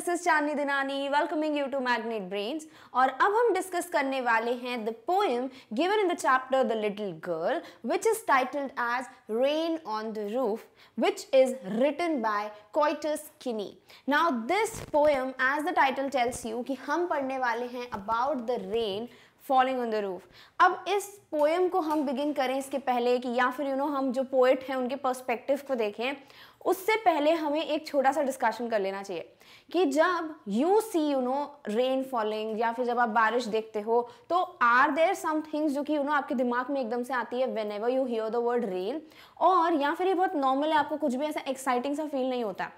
This is Chandni Dinani welcoming you to magnet brains और अब हम डिस्कस करने वाले हैं the poem given in the chapter the little girl which is titled as rain on the roof which is written by Coates Kinney now this poem as the title tells you कि हम पढ़ने वाले हैं about the rain falling on the roof अब इस poem को हम begin करें इसके पहले कि या फिर यू you नो know, हम जो पोएट हैं उनके पर्सपेक्टिव को देखें उससे पहले हमें एक छोटा सा डिस्कशन कर लेना चाहिए कि जब you see you know rain falling या फिर जब आप बारिश देखते हो तो आर देयर सम थिंग्स जो कि यू नो आपके दिमाग में एकदम से आती है whenever you hear the word rain और या फिर ये बहुत नॉर्मल है आपको कुछ भी ऐसा एक्साइटिंग सा फील नहीं होता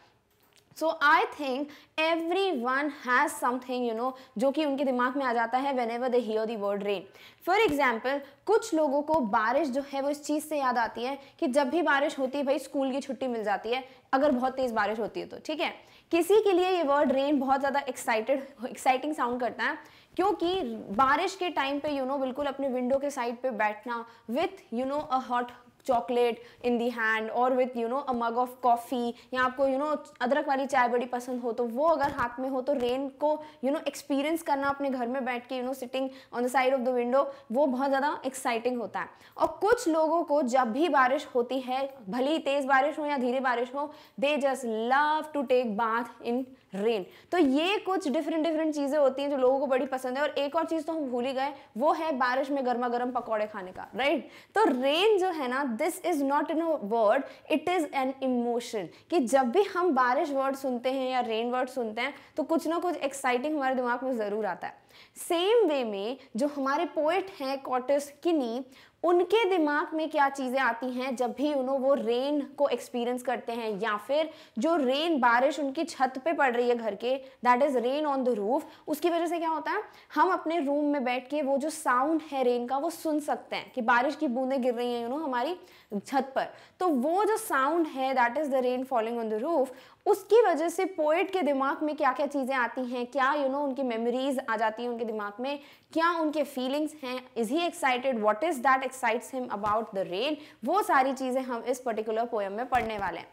so I think everyone has something you know जो कि उनके दिमाग में आ जाता है whenever they hear the word rain for example कुछ लोगों को बारिश जो है वो इस चीज़ से याद आती है कि जब भी बारिश होती है भाई स्कूल की छुट्टी मिल जाती है अगर बहुत तेज़ बारिश होती है तो ठीक है किसी के लिए ये वर्ड रेन बहुत ज़्यादा एक्साइटेड एक्साइटिंग साउंड करता है क्योंकि बारिश के टाइम पे यू you नो know, बिल्कुल अपने विंडो के साइड पे बैठना with you know a hot chocolate in the hand और with you know a mug of coffee या आपको यू नो अदरक वाली चाय बड़ी पसंद हो तो वो अगर हाथ में हो तो रेन को यू नो एक्सपीरियंस करना अपने घर में बैठ के you know sitting on the side of the window वो बहुत ज़्यादा एक्साइटिंग होता है और कुछ लोगों को जब भी बारिश होती है भले ही तेज़ बारिश हो या धीरे बारिश हो they just love to take bath in rain तो ये कुछ डिफरेंट डिफरेंट चीज़ें होती हैं जो लोगों को बड़ी पसंद है और एक और चीज़ तो हम भूल ही गए वो है बारिश में गर्मा गर्म पकौड़े खाने का राइट तो रेन जो है ना this is not in a word it is an emotion कि जब भी हम बारिश वर्ड सुनते हैं या रेन वर्ड सुनते हैं तो कुछ ना कुछ एक्साइटिंग हमारे दिमाग में ज़रूर आता है सेम वे में जो हमारे पोएट हैं कॉटस किनी उनके दिमाग में क्या चीज़ें आती हैं जब भी उन्हों वो रेन को एक्सपीरियंस करते हैं या फिर जो रेन बारिश उनकी छत पे पड़ रही है घर के that is rain on the roof उसकी वजह से क्या होता है हम अपने रूम में बैठ के वो जो साउंड है रेन का वो सुन सकते हैं कि बारिश की बूंदें गिर रही हैं यू नो हमारी छत पर तो वो जो साउंड है that is the rain falling on the roof उसकी वजह से पोइट के दिमाग में क्या क्या चीज़ें आती हैं क्या यू you नो know, उनकी मेमोरीज आ जाती हैं उनके दिमाग में क्या उनके फीलिंग्स हैं is he excited what is that excites him about the rain वो सारी चीज़ें हम इस पर्टिकुलर पोएम में पढ़ने वाले हैं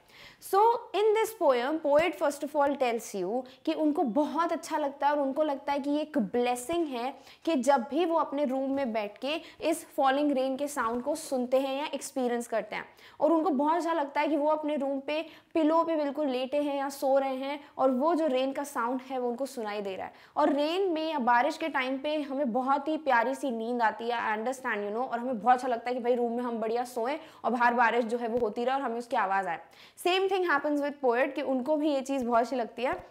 so in this poem poet first of all tells you कि उनको बहुत अच्छा लगता है और उनको लगता है कि ये एक ब्लेसिंग है कि जब भी वो अपने रूम में बैठ के इस फॉलिंग रेन के साउंड को सुनते हैं या एक्सपीरियंस करते हैं और उनको बहुत अच्छा लगता है कि वो अपने रूम पे पिलो पे बिल्कुल लेटे हैं या सो रहे हैं और वो जो रेन का साउंड है वो उनको सुनाई दे रहा है और रेन में या बारिश के टाइम पे हमें बहुत ही प्यारी सी नींद आती है आई अंडरस्टैंड यू नो और हमें बहुत अच्छा लगता है कि भाई रूम में हम बढ़िया सोएं और बाहर बारिश जो है वो होती रहे और हमें उसकी आवाज़ आए same thing happens with poet कि उनको भी ये चीज़ बहुत अच्छी लगती है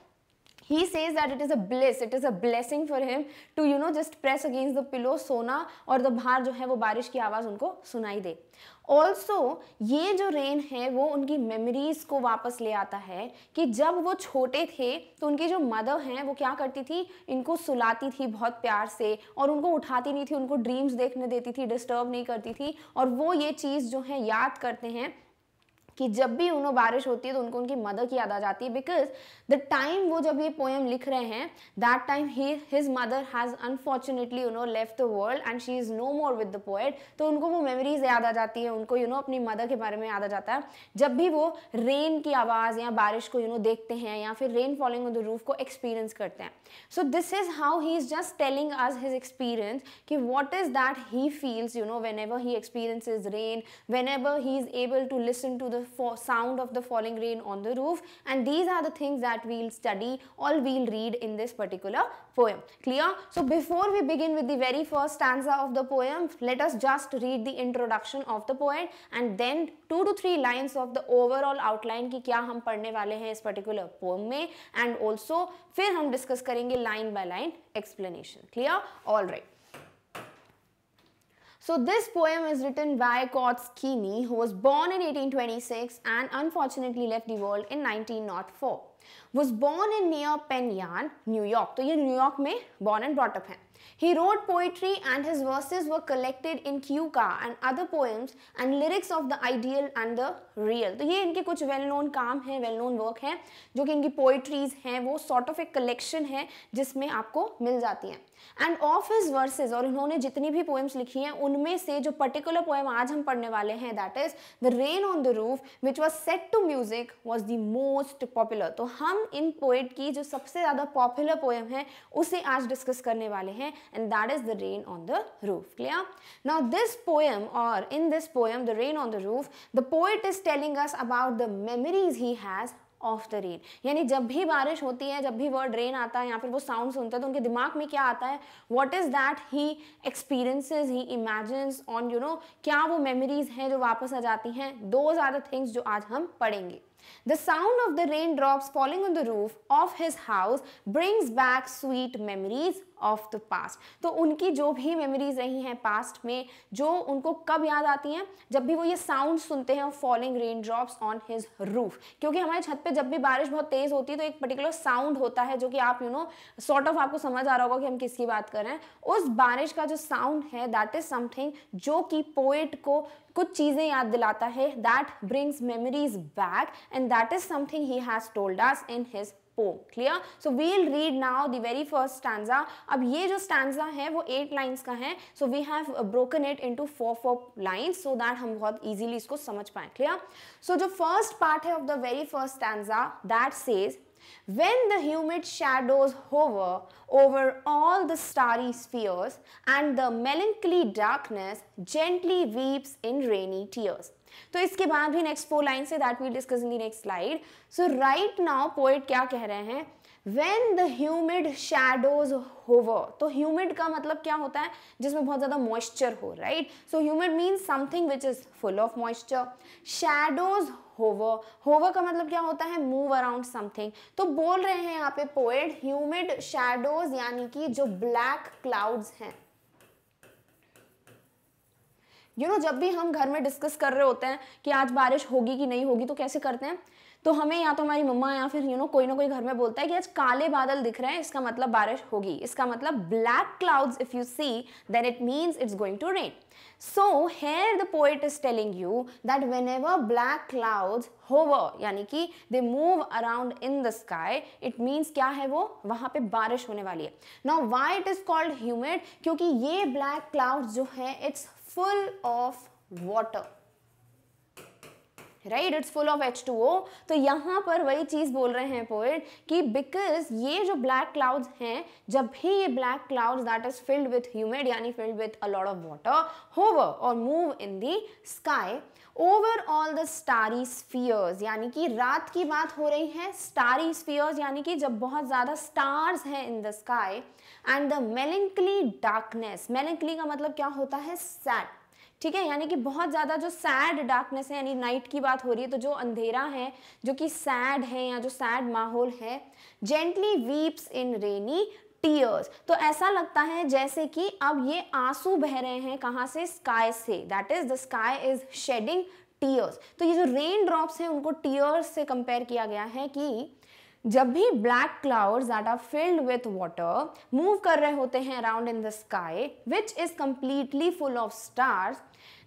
he says that it is a bliss it is a blessing for him to you know just press against the pillow sona और तो बाहर जो है वो बारिश की आवाज़ उनको सुनाई दे ऑल्सो ये जो रेन है वो उनकी मेमोरीज को वापस ले आता है कि जब वो छोटे थे तो उनकी जो मदर हैं वो क्या करती थी इनको सुलाती थी बहुत प्यार से और उनको उठाती नहीं थी उनको ड्रीम्स देखने देती थी डिस्टर्ब नहीं करती थी और वो ये चीज़ जो है याद करते हैं कि जब भी उन्हें बारिश होती है तो उनको उनकी मदर की याद आ जाती है बिकॉज द टाइम वो जब ये पोएम लिख रहे हैं दैट टाइम ही his mother has unfortunately you know left the world and she is no more with the poet तो उनको वो मेमोरीज याद आ जाती है उनको यू you नो know, अपनी मदर के बारे में याद आ जाता है जब भी वो रेन की आवाज़ या बारिश को यू you नो know, देखते हैं या फिर rain falling on the roof को एक्सपीरियंस करते हैं so this is how he is just telling us his experience कि what is that he feels you know whenever he experience rain whenever he is able to listen to the sound of the falling rain on the roof and these are the things that we'll study or we'll read in this particular poem. Clear? So before we begin with the very first stanza of the poem, let us just read the introduction of the poet and then two to three lines of the overall outline ki kya hum padhne wale hain is particular poem mein and also फिर हम discuss करेंगे line by line explanation. Clear? All right. So this poem is written by Kotkini, who was born in 1826 and unfortunately left the world in 1904. Was born in near Penyan, New York. So he New York में born and brought up him. He wrote poetry and his verses were collected in Kyuka and other poems and lyrics of the ideal and the real. तो ये इनके कुछ well known काम हैं, well known work हैं, जो कि इनकी poetries हैं, वो sort of एक collection है जिसमें आपको मिल जाती हैं. एंड ऑफ हिज वर्सेज और इन्होंने जितनी भी पोएम्स लिखी हैं उनमें से जो पर्टिकुलर पोएम आज हम पढ़ने वाले हैं that is the rain on the roof which was set to music was the most popular तो हम इन पोएट की जो सबसे ज़्यादा पॉपुलर पोएम है उसे आज डिस्कस करने वाले हैं and that is the rain on the roof clear now this poem और in this poem the rain on the roof the poet is telling us about the memories he has of the rain यानी जब भी बारिश होती है जब भी word rain आता है या फिर वो साउंड सुनते हैं तो उनके दिमाग में क्या आता है what is that he experiences he imagines on you know क्या वो मेमोरीज हैं जो वापस आ जाती हैं दोज आर थिंग्स जो आज हम पढ़ेंगे The sound of the raindrops falling on the roof of his house brings back sweet memories of the past तो उनकी जो भी मेमोरीज रही हैं पास्ट में जो उनको कब याद आती हैं जब भी वो ये साउंड सुनते हैं falling rain drops on his roof क्योंकि हमारे छत पे जब भी बारिश बहुत तेज़ होती है तो एक पर्टिकुलर साउंड होता है जो कि आप यू नो सॉर्ट ऑफ आपको समझ आ रहा होगा कि हम किसकी बात कर रहे हैं उस बारिश का जो साउंड है दैट इज समथिंग जो कि पोएट को कुछ चीज़ें याद दिलाता है that brings memories back and that is something he has told us in his poem clear so we'll read now the very first stanza ab ye jo stanza hai wo 8 lines ka hai so we have broken it into four four lines so that hum bahut easily isko samajh paye clear so jo first part hai of the very first stanza that says When the humid shadows hover over all the starry spheres and the melancholy darkness gently weeps in rainy tears. तो इसके बाद भी next four line से that we discuss in the next slide so right now poet क्या कह रहे हैं when the humid shadows hover तो ह्यूमिड का मतलब क्या होता है जिसमें बहुत ज़्यादा मॉइस्चर हो right so humid means something which is full of moisture shadows hover hover का मतलब क्या होता है मूव अराउंड समथिंग तो बोल रहे हैं यहाँ पे पोएट ह्यूमिड शेडोज यानी कि जो ब्लैक क्लाउड्स हैं यू you नो know, जब भी हम घर में डिस्कस कर रहे होते हैं कि आज बारिश होगी कि नहीं होगी तो कैसे करते हैं तो हमें या तो हमारी मम्मा या फिर यू नो कोई ना कोई घर में बोलता है कि आज काले बादल दिख रहे हैं इसका मतलब बारिश होगी इसका मतलब black clouds if you see then it means it's going to rain so here the poet is telling you that whenever black clouds hover यानी कि they move around in the sky it means क्या है वो वहाँ पे बारिश होने वाली है now why it is called humid क्योंकि ये ब्लैक क्लाउड्स जो है it's full of water right it's full of H two O तो यहाँ पर वही चीज़ बोल रहे हैं पोइट कि बिकॉज ये जो ब्लैक क्लाउड्स हैं जब भी ये black clouds that is filled with humid यानी filled with a lot of water hover और move in the sky over all the starry spheres यानी कि रात की बात हो रही है स्टारी स्फीयर्स यानी कि जब बहुत ज़्यादा स्टार्स हैं in the sky and the melancholy darkness melancholy का मतलब क्या होता है सैट ठीक है यानी कि बहुत ज़्यादा जो सैड डार्कनेस है यानी नाइट की बात हो रही है तो जो अंधेरा है जो कि सैड है या जो सैड माहौल है gently weeps in rainy tears तो ऐसा लगता है जैसे कि अब ये आंसू बह रहे हैं कहाँ से स्काई से that is the sky is shedding tears तो ये जो रेन ड्रॉप्स हैं उनको टीयर्स से कंपेयर किया गया है कि जब भी black clouds that are filled with water move कर रहे होते हैं around in the sky which is completely full of stars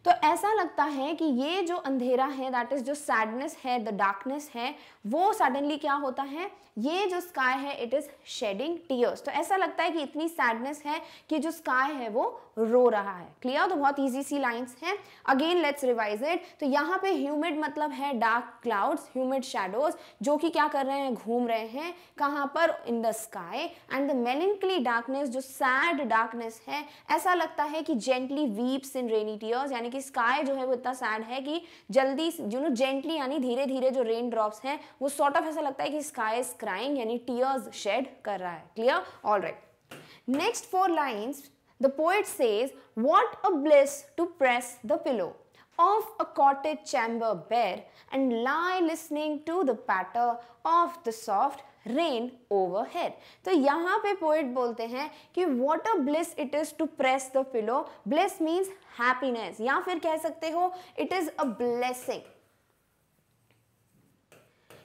तो ऐसा लगता है कि ये जो अंधेरा है दैट इज जो सैडनेस है द डार्कनेस है वो सडनली क्या होता है ये जो स्काई है इट इज शेडिंग टीयर्स तो ऐसा लगता है कि इतनी सैडनेस है कि जो स्काई है वो रो रहा है क्लियर तो बहुत ईजी सी लाइंस हैं अगेन लेट्स रिवाइज इट तो यहाँ पे ह्यूमिड मतलब है डार्क क्लाउड्स ह्यूमिड शेडोज जो कि क्या कर रहे हैं घूम रहे हैं कहाँ पर in the sky and the melancholy darkness जो सैड डार्कनेस है ऐसा लगता है कि gently weeps in rainy tears यानी यानी कि स्काई जो है वो इतना सैड है कि जल्दी यू नो जेंटली यानी धीरे धीरे जो रेन ड्रॉप्स हैं वो सॉर्ट ऑफ ऐसा लगता है कि स्काई इज क्राइंग यानी टीयर्स शेड कर रहा है clear all right next four lines the poet says what a bliss to press the pillow of a cottage chamber bare and lie listening to the patter of the soft rain overhead तो यहाँ पे poet बोलते हैं कि what a bliss it is to press the pillow bliss means happiness या फिर कह सकते हो it is a blessing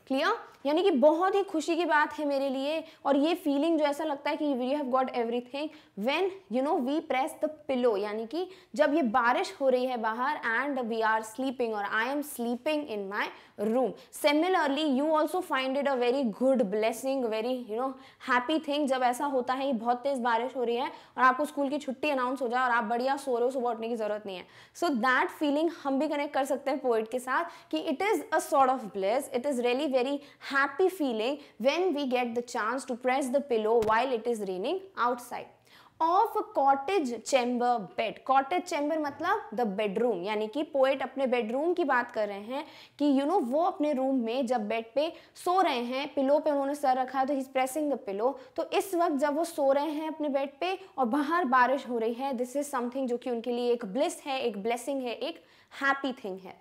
clear यानी कि बहुत ही खुशी की बात है मेरे लिए और ये फीलिंग जो ऐसा लगता है कि we have got everything when you know we press the pillow यानी कि जब ये बारिश हो रही है बाहर एंड वी आर स्लीपिंग और I am sleeping in my room similarly you also find it a very good blessing very you know happy thing जब ऐसा होता है बहुत तेज़ बारिश हो रही है और आपको स्कूल की छुट्टी अनाउंस हो जाए और आप बढ़िया सो रहे हो सुबह उठने की ज़रूरत नहीं है सो दैट फीलिंग हम भी कनेक्ट कर सकते हैं पोइट के साथ कि it is a sort of bless it is really very happy happy feeling when we get the chance to press the pillow while it is raining outside. Of cottage chamber bed cottage chamber मतलब the bedroom यानी कि poet अपने bedroom की बात कर रहे हैं कि यू you नो know, वो अपने रूम में जब बेड पे सो रहे हैं पिलो पे उन्होंने सर रखा है तो हिज प्रेसिंग द पिलो तो इस वक्त जब वो सो रहे हैं अपने बेड पे और बाहर बारिश हो रही है दिस इज समथिंग जो कि उनके लिए एक ब्लिस है एक ब्लेसिंग है एक हैप्पी थिंग है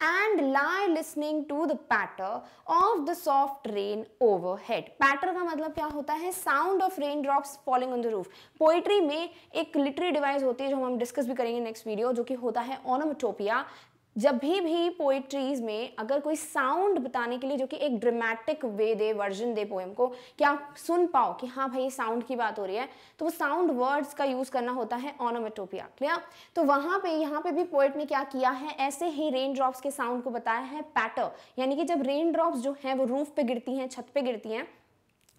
and lie listening to the patter of the soft rain overhead. Patter का मतलब क्या होता है Sound of raindrops falling on the roof. Poetry में एक literary device होती है जो हम डिस्कस भी करेंगे नेक्स्ट वीडियो जो कि होता है ओनोमोटोपिया जब भी भी पोइट्रीज में अगर कोई साउंड बताने के लिए जो कि एक dramatic way the version the poem को कि आप सुन पाओ कि हाँ भाई साउंड की बात हो रही है तो वो साउंड वर्ड्स का यूज़ करना होता है ऑनोमेटोपिया क्लियर तो वहाँ पे यहाँ पे भी पोइट ने क्या किया है ऐसे ही रेन ड्रॉप्स के साउंड को बताया है पैटर यानी कि जब रेन ड्रॉप्स जो हैं वो रूफ पे गिरती हैं छत पर गिरती हैं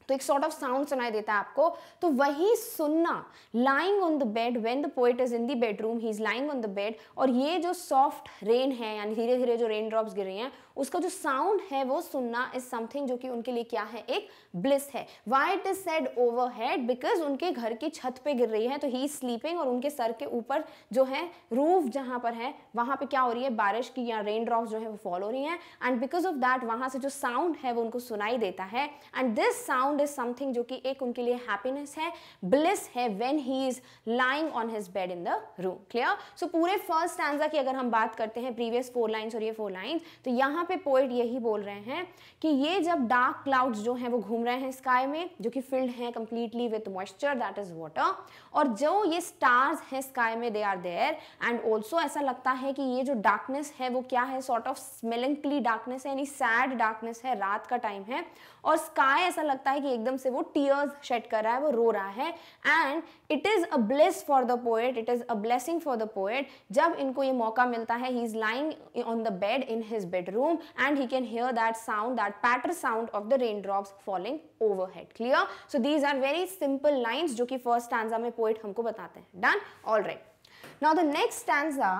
तो एक सॉर्ट ऑफ साउंड सुनाई देता है आपको तो वही सुनना lying on the bed when the poet is in the bedroom he is lying on the bed और ये जो सॉफ्ट रेन है यानी धीरे धीरे जो रेन ड्रॉप्स गिर रही हैं उसका जो साउंड है वो सुनना इज समथिंग जो कि उनके लिए क्या है एक ब्लिस है why it is said overhead because उनके घर की छत पे गिर रही है तो ही इज स्लीपिंग और उनके सर के ऊपर जो है रूफ जहाँ पर है वहाँ पे क्या हो रही है बारिश की या रेन ड्रॉप्स जो है वो फॉल हो रही हैं एंड बिकॉज ऑफ दैट वहाँ से जो साउंड है वो उनको सुनाई देता है and this sound sound is something जो कि एक उनके लिए हैप्पीनेस है ब्लिस है when he is lying on his bed in the room clear so पूरे फर्स्ट स्टैंडा की अगर हम बात करते हैं प्रीवियस फोर लाइन्स और ये फोर लाइन्स तो यहाँ पे पोइट यही बोल रहे हैं कि ये जब डार्क क्लाउड्स जो हैं वो घूम रहे हैं स्काई में जो कि फिल्ड हैं completely with moisture that is water और जो ये स्टार्स हैं स्काई में they are there and also ऐसा लगता है कि ये जो डार्कनेस है वो क्या है सॉर्ट ऑफ मेलनकली डार्कनेस है यानी सैड डार्कनेस है रात का टाइम है और स्काई ऐसा लगता है कि एकदम से वो टीयर्स शेड कर रहा है वो रो रहा है and it is a bless for the poet it is a blessing for the poet जब इनको ये मौका मिलता है he is lying on the bed in his bedroom and he can hear that sound that patter sound of the rain drops falling overhead clear so these are very simple lines जो कि first stanza में poet हमको बताते हैं done all right now the next stanza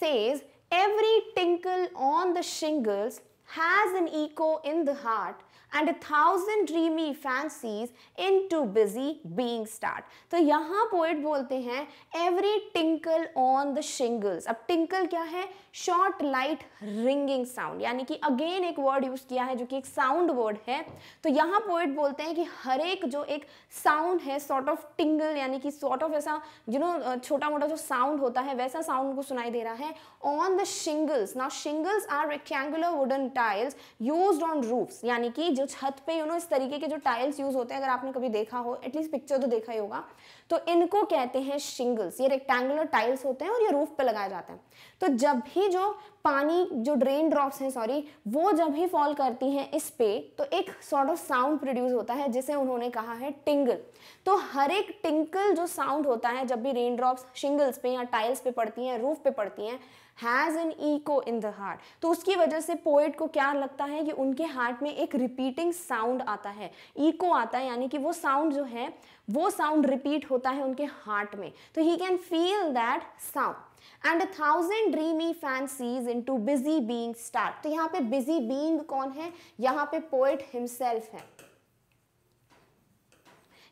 says every tinkle on the shingles has an echo in the heart and thousand dreamy fancies into busy being start तो यहाँ poet बोलते हैं every tinkle on the shingles अब tinkle क्या है short light ringing sound यानी कि again एक वर्ड यूज किया है जो कि एक साउंड वर्ड है तो यहाँ पोइट बोलते हैं कि हर एक जो एक साउंड है सॉर्ट ऑफ टिंगल यानी कि सॉर्ट ऑफ ऐसा यू नो छोटा मोटा जो साउंड होता है वैसा साउंड को सुनाई दे रहा है on the shingles now shingles are rectangular wooden tiles use on roofs यानी कि जो छत पे यू you नो know, इस तरीके के जो टाइल्स यूज होते हैं अगर आपने कभी देखा हो एटलीस्ट पिक्चर तो देखा ही होगा तो इनको कहते हैं शिंगल्स ये रेक्टेंगुलर टाइल्स होते हैं और ये रूफ पे लगाए जाते हैं तो जब भी जो पानी जो ड्रेन ड्रॉप्स हैं सॉरी वो जब भी फॉल करती हैं इस पे तो एक सॉर्ट ऑफ साउंड प्रोड्यूस होता है जिसे उन्होंने कहा है टिंगल तो हर एक टिंकल जो साउंड होता है जब भी रेन ड्रॉप्स शिंगल्स पे या टाइल्स पे पड़ती हैं रूफ पे पड़ती हैं has an echo in the heart तो उसकी वजह से पोएट को क्या लगता है कि उनके हार्ट में एक रिपीटिंग साउंड आता है ईको आता है यानी कि वो साउंड जो है वो साउंड रिपीट होता है उनके हार्ट में तो he can feel that sound and a thousand dreamy fancies into busy being start तो यहाँ पे बिजी बींग कौन है यहाँ पे पोएट हिमसेल्फ है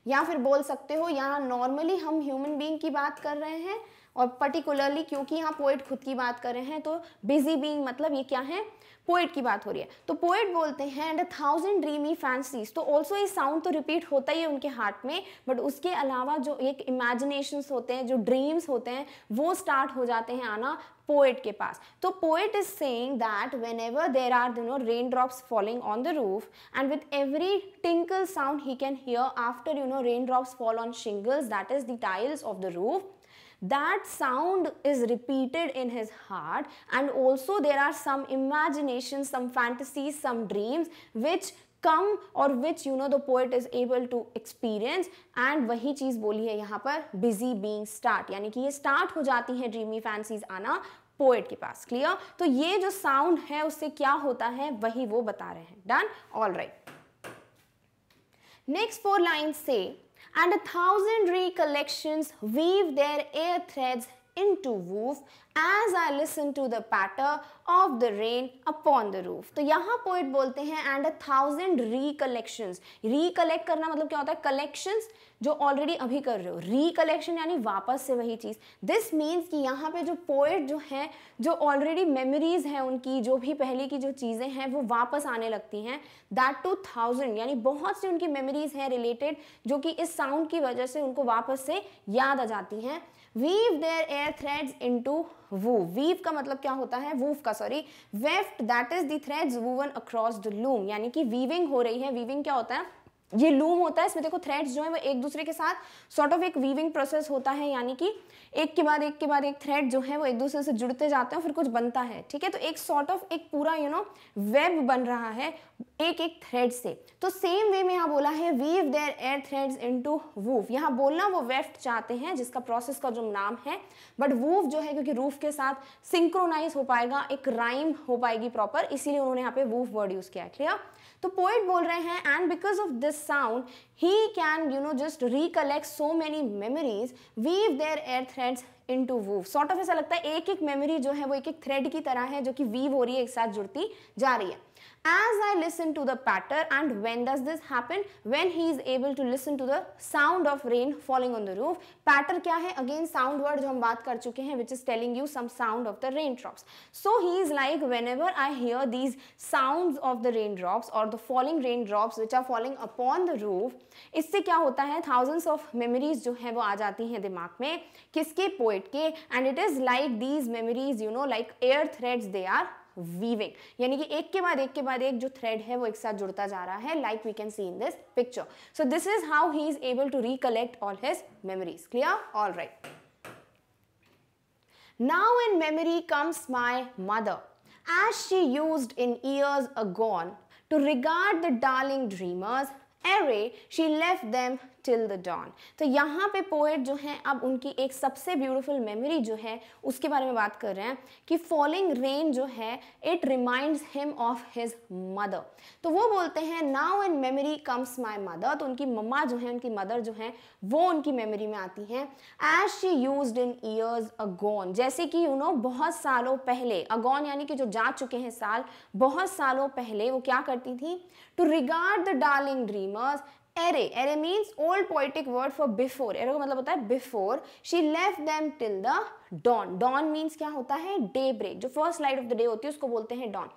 या फिर बोल सकते हो यहाँ नॉर्मली हम ह्यूमन बींग की बात कर रहे हैं और पर्टिकुलरली क्योंकि यहाँ पोइट खुद की बात कर रहे हैं तो बिजी बींग मतलब ये क्या है पोइट की बात हो रही है तो पोइट बोलते हैं and a thousand dreamy fancies तो ऑल्सो ये साउंड तो रिपीट होता ही है उनके हार्ट में बट उसके अलावा जो एक इमेजिनेशन होते हैं जो ड्रीम्स होते हैं वो स्टार्ट हो जाते हैं आना पोएट के पास तो poet is saying that whenever there are you know rain drops falling on the roof and with every tinkle sound he can hear after you know rain drops fall on shingles that is the tiles of the roof that sound is repeated in his heart and also there are some imagination some fantasies some dreams which come और which you know the poet is able to experience एंड वही चीज़ बोली है यहाँ पर busy being start यानी कि ये स्टार्ट हो जाती है ड्रीमी फैंसीज आना पोएट के पास क्लियर तो ये जो साउंड है उससे क्या होता है वही वो बता रहे हैं done all right next four line से and a thousand recollections weave their air threads into woof as I listen to the patter of the rain upon the roof. to yahan poet bolte hain and a thousand recollections. Recollect karna matlab kya hota hai collections jo already abhi kar rahe ho Recollection yani wapas se wahi cheez This means ki yahan pe jo poet jo हैं jo already memories हैं unki jo bhi pehle ki jo cheeze hain wo wapas aane lagti hain That to thousand yani bahut si unki memories hain related jo ki is sound ki wajah se unko wapas se yaad aa jati hain weave their air threads into woof weave का मतलब क्या होता है woof का sorry weft that is the threads woven across the loom यानी कि weaving हो रही है वीविंग क्या होता है ये लूम होता है इसमें देखो थ्रेड्स जो है वो एक दूसरे के साथ सॉर्ट ऑफ एक वीविंग प्रोसेस होता है यानी कि एक के बाद एक के बाद एक थ्रेड जो है वो एक दूसरे से जुड़ते जाते हैं फिर कुछ बनता है ठीक है तो एक सॉर्ट ऑफ एक पूरा यू नो वेब बन रहा है एक एक थ्रेड से तो सेम वे में यहाँ बोला है weave their air thread into woof यहाँ बोलना वो वेफ्ट चाहते हैं जिसका प्रोसेस का जो नाम है बट वूफ जो है क्योंकि रूफ के साथ सिंक्रोनाइज हो पाएगा एक राइम हो पाएगी प्रॉपर इसीलिए उन्होंने यहाँ पे वूफ वर्ड यूज़ किया क्लियर तो पोइट बोल रहे हैं and because of this sound he can you know just recollect so many memories weave their air threads into woof sort of ऐसा लगता है एक एक मेमोरी जो है वो एक एक थ्रेड की तरह है जो कि वीव हो रही है एक साथ जुड़ती जा रही है as I listen to the patter and when does this happen? When he is able to listen to the sound of rain falling on the roof. Patter kya hai Again sound word jo hum baat kar chuke hain which is telling you some sound of the rain drops So he is like whenever I hear these sounds of the rain drops or the falling rain drops which are falling upon the roof. isse kya hota hai Thousands of memories jo hai wo aa jati hain dimag mein kiske poet ke and it is like these memories you know like air threads they are weaving यानी कि एक के बाद एक के बाद एक जो थ्रेड है वो एक साथ जुड़ता जा रहा है like we can see in this picture so this is how he is able to recollect all his memories clear all right now in memory comes my mother as she use in years agone to regard the darling dreamers ere she left them till the dawn तो यहाँ पे poet जो हैं अब उनकी एक सबसे beautiful memory जो है उसके बारे में बात कर रहे हैं कि फॉलिंग रेन जो है it remind him of his mother तो वो बोलते हैं now in memory comes my mother तो उनकी मम्मा जो है उनकी मदर जो है वो उनकी मेमोरी में आती हैं as she use in years agone जैसे कि यू नो बहुत सालों पहले अगोन यानी कि जो जा चुके हैं साल बहुत सालों पहले वो क्या करती थी to regard the darling dreamers ere ere means old poetic word for before ere का मतलब होता है before she left them till the dawn dawn means क्या होता है डे ब्रेक जो first light of the day होती है उसको बोलते हैं डॉन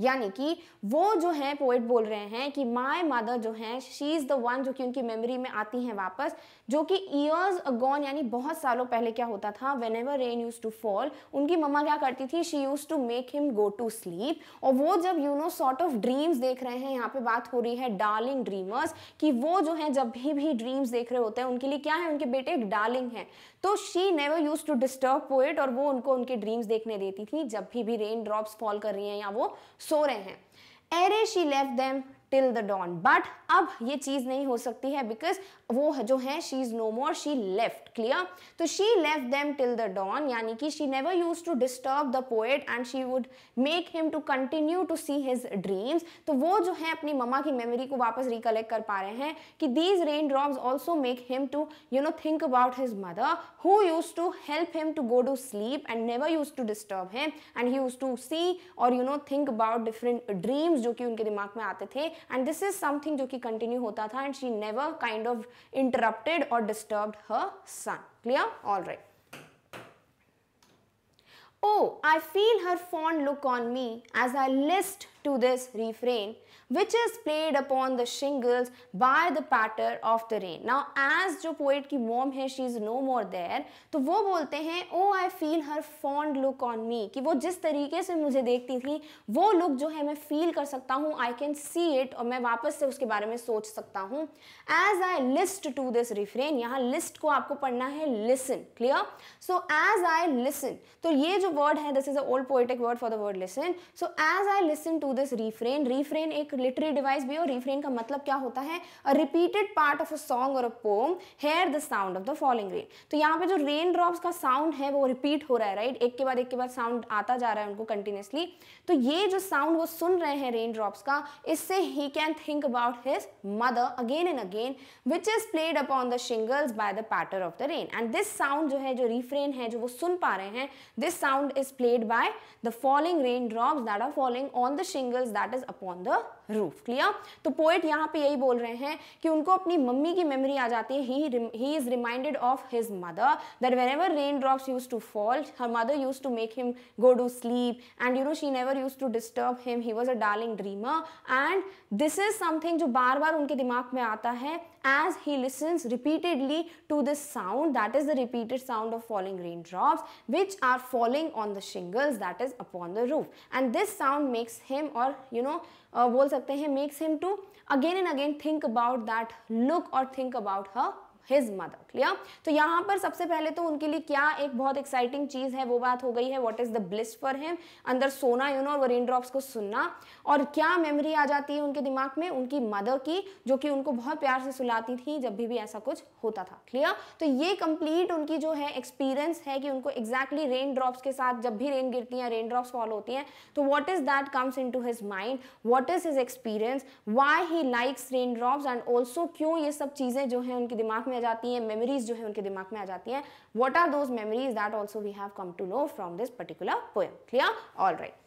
यानी कि वो जो है पोएट बोल रहे हैं कि माय मदर जो है शी इज़ द वन जो कि उनकी मेमोरी में आती हैं वापस जो कि ईयर्स अगोन यानी बहुत सालों पहले क्या होता था whenever rain use to fall उनकी मम्मा क्या करती थी she use to make him go to sleep और वो जब you know sort of dreams देख रहे हैं यहाँ पे बात हो रही है डार्लिंग ड्रीमर्स कि वो जो है जब भी भी ड्रीम्स देख रहे होते हैं उनके लिए क्या है उनके बेटे एक डार्लिंग है तो she never use to disturb poet और वो उनको उनके ड्रीम्स देखने देती थी जब भी भी रेन ड्रॉप्स फॉल कर रही हैं या वो सो रहे हैं ere she left them till the dawn but अब ये चीज़ नहीं हो सकती है बिकॉज वो जो है she is no more she left clear तो she left them till the dawn यानी कि she never use to disturb the poet and she would make him to continue to see his dreams तो वो जो है अपनी मम्मा की memory को वापस रिकलेक्ट कर पा रहे हैं कि these rain drops also make him to you know think about his mother who used to help him to go to sleep and never use to disturb him and he used to see और you know think about different dreams जो कि उनके दिमाग में आते थे and this is something जो continued to होता था and she never kind of interrupted or disturbed her son. Clear? All right. Oh, I feel her fond look on me as I list to this refrain which is played upon the shingles by the patter of the rain. Now as जो poet की mom है she is no more there तो वो बोलते हैं oh I feel her fond look on me कि वो जिस तरीके से मुझे देखती थी वो look जो है मैं feel कर सकता हूँ I can see it और मैं वापस से उसके बारे में सोच सकता हूँ as I list to this refrain यहाँ list को आपको पढ़ना है listen clear so as I listen तो ये जो word है this is an old poetic word for the word listen so as I listen to this refrain refrain एक लिटरी डिवाइस भी हो रिफ्रेन का मतलब क्या होता है a repeated part of a song और a poem hear the sound of the falling rain तो यहाँ पे जो रेन ड्रॉप्स का साउंड है वो रिपीट हो रहा है राइट right? एक के बाद एक के बाद साउंड आता जा रहा है उनको कंटिन्यूसली तो ये जो साउंड वो सुन रहे हैं रेन ड्रॉप्स का इससे ही can think about his mother again and again which is played upon the shingles by the patter of the rain and this sound जो है जो रिफ्रेन है जो वो सुन पा रहे हैं this sound is played by the falling rain drops that are falling on the shingles that is upon the roof clear तो पोएट यहाँ पे यही बोल रहे हैं कि उनको अपनी मम्मी की मेमोरी आ जाती है he is reminded of his mother that whenever rain drops used to fall her mother used to make him go to sleep and you know she never use to disturb him he was a darling dreamer and this is something जो बार बार उनके दिमाग में आता है as he listens repeatedly to this sound that is the repeated sound of falling raindrops which are falling on the shingles that is upon the roof and this sound makes him or you know uh, bol sakte makes him to again and again think about that look or think about her his mother clear तो यहां पर सबसे पहले तो उनके लिए क्या एक बहुत एक्साइटिंग चीज है वो बात हो गई है what is the bliss for him अंदर सोना यू नो और रेन ड्रॉप्स को सुनना और क्या मेमोरी आ जाती है उनके दिमाग में उनकी मदर की जो कि उनको बहुत प्यार से सुलाती थी जब भी भी ऐसा कुछ होता था क्लियर तो ये कंप्लीट उनकी जो है एक्सपीरियंस है कि उनको एग्जैक्टली रेन ड्रॉप्स के साथ जब भी रेन गिरती है रेन ड्रॉप्स फॉल होती है तो what is that comes into his mind what is his experience why he likes rain drops and also क्यों ये सब चीज़ें जो है उनके दिमाग में में आ जाती हैं मेमोरीज जो है उनके दिमाग में आ जाती हैं what are those memories that also we have come to know from this particular poem clear all right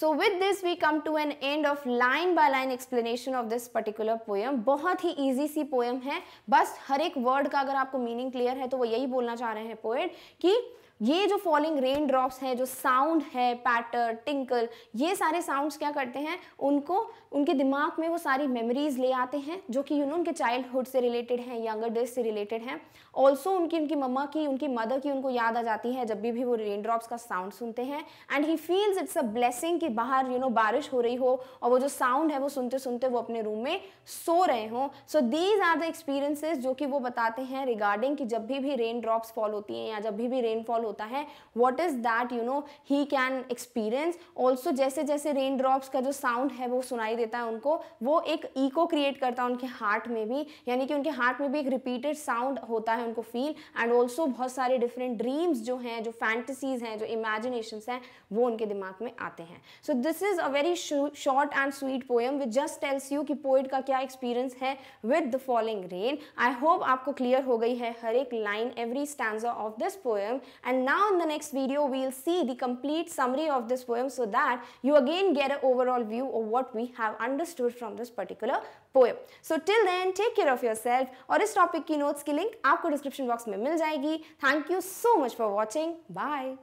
so with this we come to an end of line by line explanation of this particular poem बहुत ही easy सी poem है बस हर एक word का अगर आपको meaning clear है तो वो यही बोलना चाह रहे हैं पोएट कि ये जो फॉलिंग रेन ड्रॉप्स हैं जो साउंड है पैटर टिंकल ये सारे साउंड्स क्या करते हैं उनको उनके दिमाग में वो सारी मेमोरीज ले आते हैं जो कि यू नो उनके चाइल्डहुड से रिलेटेड हैं यंगर डेज से रिलेटेड हैं ऑल्सो उनकी उनकी मम्मा की उनकी मदर की उनको याद आ जाती है जब भी भी वो रेन ड्रॉप्स का साउंड सुनते हैं and he feels it's a blessing कि बाहर यू you नो know, बारिश हो रही हो और वो जो साउंड है वो सुनते सुनते वो अपने रूम में सो रहे हों so these are the experiences जो कि वो बताते हैं रिगार्डिंग कि जब भी भी रेन ड्रॉप्स फॉल होती हैं या जब भी भी रेनफॉल होता है what is that you know he can experience also जैसे जैसे रेन ड्रॉप्स का जो साउंड है वो सुनाई देता है उनको वो एक ईको क्रिएट करता है उनके हार्ट में भी यानी कि उनके हार्ट में भी एक रिपीटेड साउंड होता है उनको फील एंड ऑल्सो बहुत सारे डिफरेंट ड्रीम्स जो हैं जो फैंटसीज हैं जो इमेजिनेशन हैं वो उनके दिमाग में आते हैं so this is a very short and sweet poem with just tells you कि पोइट का क्या एक्सपीरियंस है with the following rain I hope आपको क्लियर हो गई है हर एक line every stand of this poem and now in the next video will see the complete summary of this poem so that you again get a overall view of what we have have understood from this particular poem so till then take care of yourself और इस topic की notes की link आपको description box में मिल जाएगी thank you so much for watching bye